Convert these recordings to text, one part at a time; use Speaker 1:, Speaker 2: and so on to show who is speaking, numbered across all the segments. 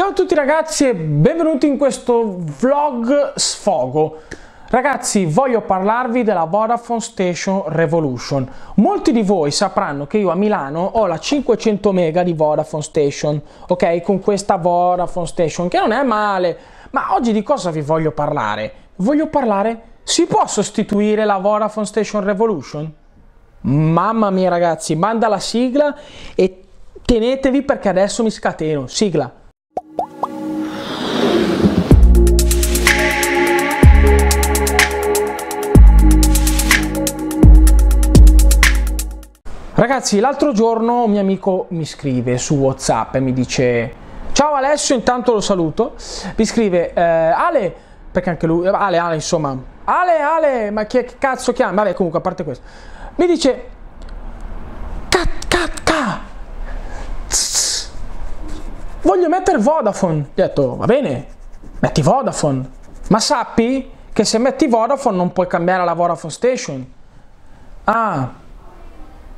Speaker 1: Ciao a tutti ragazzi e benvenuti in questo vlog sfogo. Ragazzi, voglio parlarvi della Vodafone Station Revolution. Molti di voi sapranno che io a Milano ho la 500 mega di Vodafone Station, ok? Con questa Vodafone Station che non è male, ma oggi di cosa vi voglio parlare? Voglio parlare si può sostituire la Vodafone Station Revolution? Mamma mia ragazzi, manda la sigla e tenetevi perché adesso mi scateno. Sigla. Ragazzi, l'altro giorno un mio amico mi scrive su WhatsApp e mi dice: Ciao Alessio, intanto lo saluto. Mi scrive: eh, Ale, perché anche lui, Ale, Ale, insomma, Ale, Ale, ma che cazzo chiama? Vabbè, comunque, a parte questo, mi dice: Cat, cat, cat. Voglio mettere Vodafone. Gli ho detto: Va bene, metti Vodafone. Ma sappi che se metti Vodafone non puoi cambiare la Vodafone Station. Ah,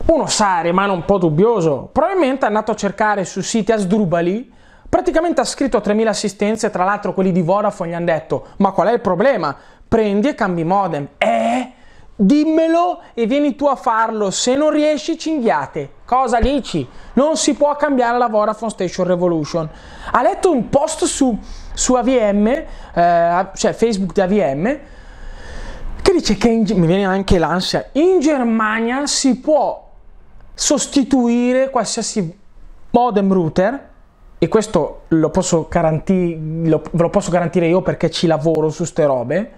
Speaker 1: uno sa, rimane un po' dubbioso, probabilmente è andato a cercare su siti asdrubali, praticamente ha scritto 3.000 assistenze, tra l'altro quelli di Vodafone gli hanno detto, ma qual è il problema? Prendi e cambi modem. Eh? Dimmelo e vieni tu a farlo, se non riesci cinghiate. Cosa dici? Non si può cambiare la Vodafone Station Revolution. Ha letto un post su, su AVM, eh, cioè Facebook di AVM, che dice che in, mi viene anche l'ansia. In Germania si può sostituire qualsiasi modem router e questo lo posso garanti- lo, ve lo posso garantire io perché ci lavoro su ste robe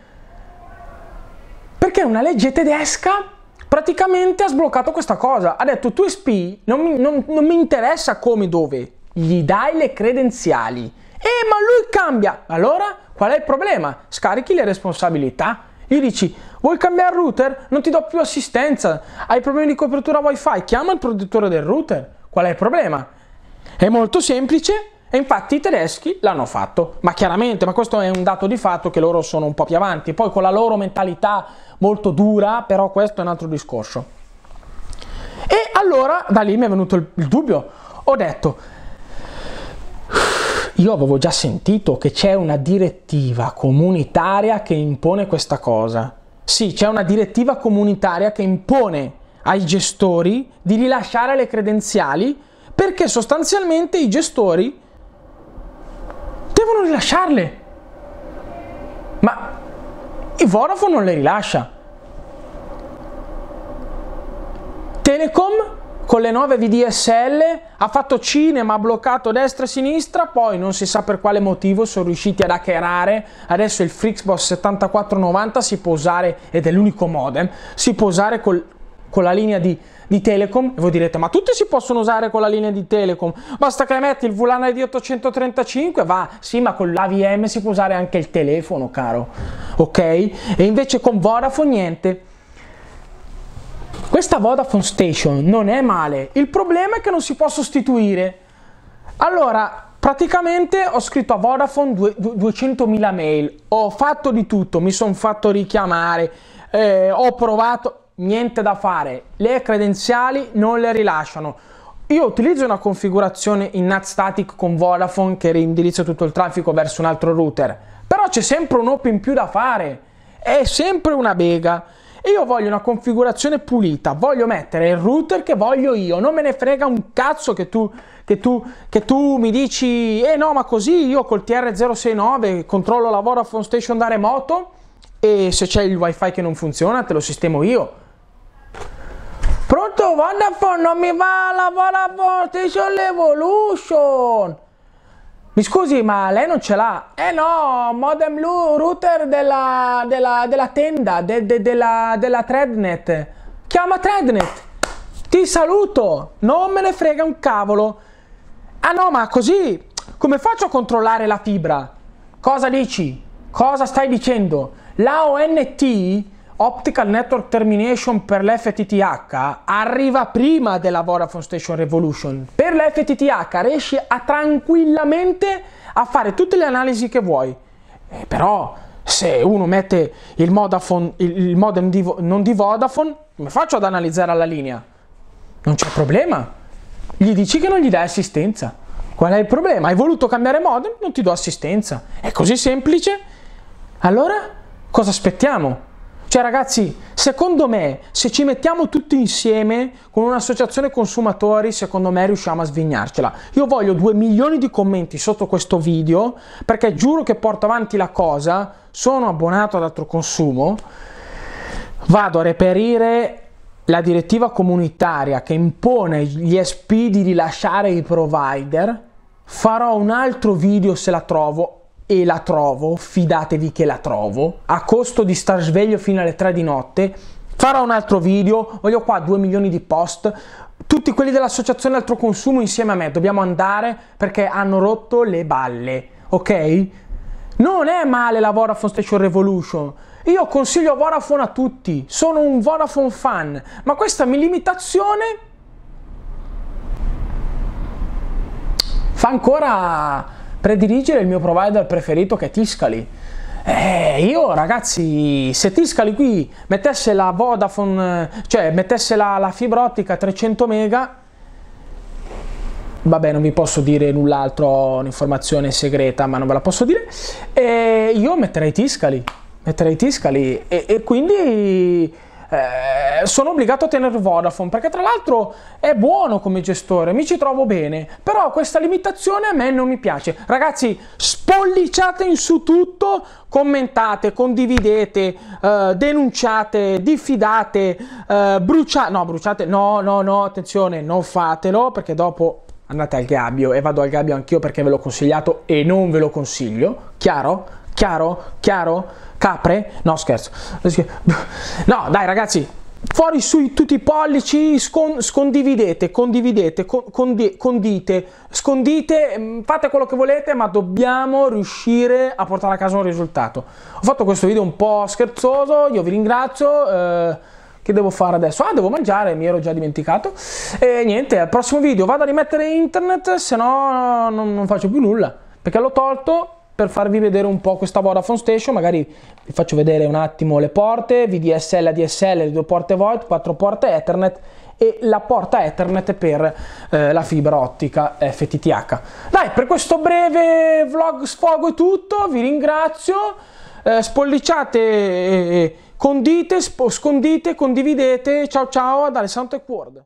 Speaker 1: perché una legge tedesca praticamente ha sbloccato questa cosa ha detto tu SP non mi, non, non mi interessa come dove gli dai le credenziali eh ma lui cambia allora qual è il problema scarichi le responsabilità gli dici, vuoi cambiare router? Non ti do più assistenza, hai problemi di copertura wifi, chiama il produttore del router. Qual è il problema? È molto semplice e infatti i tedeschi l'hanno fatto, ma chiaramente, ma questo è un dato di fatto che loro sono un po' più avanti, poi con la loro mentalità molto dura, però questo è un altro discorso. E allora da lì mi è venuto il, il dubbio, ho detto, io avevo già sentito che c'è una direttiva comunitaria che impone questa cosa. Sì, c'è una direttiva comunitaria che impone ai gestori di rilasciare le credenziali perché sostanzialmente i gestori devono rilasciarle. Ma il Vodafone non le rilascia. Telecom con le nuove VDSL ha fatto cinema, ha bloccato destra e sinistra, poi non si sa per quale motivo sono riusciti ad hackerare, adesso il Frixbox 7490 si può usare, ed è l'unico modem, si può usare col, con la linea di, di, Telecom e voi direte ma tutti si possono usare con la linea di Telecom basta che metti il VLAN ID 835 va sì ma con l'AVM si può usare anche il telefono caro ok e invece con Vodafone niente questa Vodafone Station non è male, il problema è che non si può sostituire. Allora, praticamente ho scritto a Vodafone 200.000 mail, ho fatto di tutto, mi sono fatto richiamare, eh, ho provato, niente da fare, le credenziali non le rilasciano. Io utilizzo una configurazione in NAT static con Vodafone che reindirizza tutto il traffico verso un altro router, però c'è sempre un open più da fare, è sempre una bega io voglio una configurazione pulita, voglio mettere il router che voglio io, non me ne frega un cazzo che tu, che tu, che tu mi dici, eh no ma così io col TR069 controllo lavoro a phone Station da remoto e se c'è il wifi che non funziona te lo sistemo io. Pronto Vodafone, non mi va lavora a phone Station Revolution! Mi scusi, ma lei non ce l'ha? Eh no, modem blu, router della, della, della tenda, de, de, della, della Threadnet. Chiama Threadnet. Ti saluto. Non me ne frega un cavolo. Ah no, ma così, come faccio a controllare la fibra? Cosa dici? Cosa stai dicendo? La ONT Optical Network Termination per l'FTTH arriva prima della Vodafone Station Revolution. Per l'FTTH riesci a tranquillamente a fare tutte le analisi che vuoi. Eh, però se uno mette il, Modafone, il, il modem di, non di Vodafone, come faccio ad analizzare la linea? Non c'è problema. Gli dici che non gli dai assistenza. Qual è il problema? Hai voluto cambiare modem? Non ti do assistenza. È così semplice? Allora cosa aspettiamo? Cioè ragazzi, secondo me, se ci mettiamo tutti insieme con un'associazione consumatori, secondo me riusciamo a svignarcela. Io voglio 2 milioni di commenti sotto questo video, perché giuro che porto avanti la cosa, sono abbonato ad altro consumo, vado a reperire la direttiva comunitaria che impone gli SP di rilasciare i provider, farò un altro video se la trovo e la trovo, fidatevi che la trovo, a costo di star sveglio fino alle 3 di notte, farò un altro video, voglio qua 2 milioni di post, tutti quelli dell'associazione Altro Consumo insieme a me, dobbiamo andare perché hanno rotto le balle, ok? Non è male la Vodafone Station Revolution. Io consiglio Vodafone a tutti, sono un Vodafone fan, ma questa mia limitazione fa ancora Prediligere il mio provider preferito che è Tiscali. Eh, io ragazzi, se Tiscali qui mettesse la Vodafone, cioè mettesse la, la fibra ottica 300 mega, vabbè non vi posso dire null'altro, ho un'informazione segreta ma non ve la posso dire, e eh, io metterei Tiscali, metterei Tiscali e, e quindi eh, sono obbligato a tenere Vodafone perché tra l'altro è buono come gestore, mi ci trovo bene, però questa limitazione a me non mi piace. Ragazzi, spolliciate in su tutto, commentate, condividete, eh, denunciate, diffidate, eh, bruciate, no, bruciate, no, no, no, attenzione, non fatelo perché dopo andate al gabbio e vado al gabbio anch'io perché ve l'ho consigliato e non ve lo consiglio, chiaro? Chiaro? Chiaro? Capre? No, scherzo. No, dai ragazzi, fuori sui tutti i pollici, scon- scondividete, condividete, condi- condite, scondite, mm, fate quello che volete, ma dobbiamo riuscire a portare a casa un risultato. Ho fatto questo video un po' scherzoso, io vi ringrazio. Eh, che devo fare adesso? Ah, devo mangiare, mi ero già dimenticato. E niente, al prossimo video vado a rimettere internet, se no non, non faccio più nulla. Perché l'ho tolto, per farvi vedere un po' questa Vodafone Station, magari vi faccio vedere un attimo le porte, VDSL, ADSL, le due porte VoIP, quattro porte Ethernet e la porta Ethernet per eh, la fibra ottica FTTH. Dai, per questo breve vlog sfogo è tutto, vi ringrazio, eh, spolliciate, eh, condite, sp- scondite, condividete, ciao ciao ad Alessandro Equord.